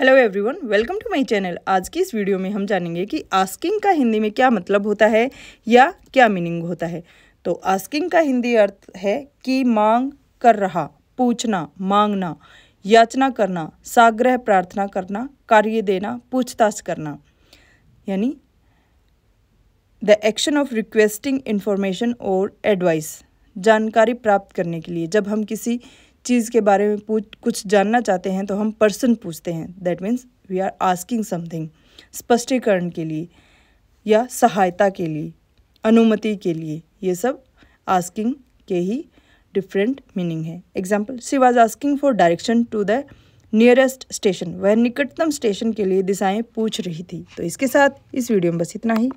hello everyone welcome to my channel आज की इस वीडियो में हम जानेंगे कि आस्किंग का हिंदी में क्या मतलब होता है या क्या मीनिंग होता है तो आस्किंग का हिंदी अर्थ है कि मांग कर रहा पूछना मांगना याचना करना साग्रह प्रार्थना करना कार्य देना पूछताछ करना यानी the action of requesting information और एडवाइस जानकारी प्राप्त करने के लिए जब हम किसी चीज़ के बारे में पूछ कुछ जानना चाहते हैं तो हम पर्सन पूछते हैं that means we are asking something स्पष्टीकरण के लिए या सहायता के लिए अनुमति के लिए ये सब आस्किंग के ही डिफरेंट मीनिंग है example she was asking for direction to the nearest station वह निकटतम स्टेशन के लिए दिशाएं पूछ रही थी तो इसके साथ इस वीडियो में बस इतना ही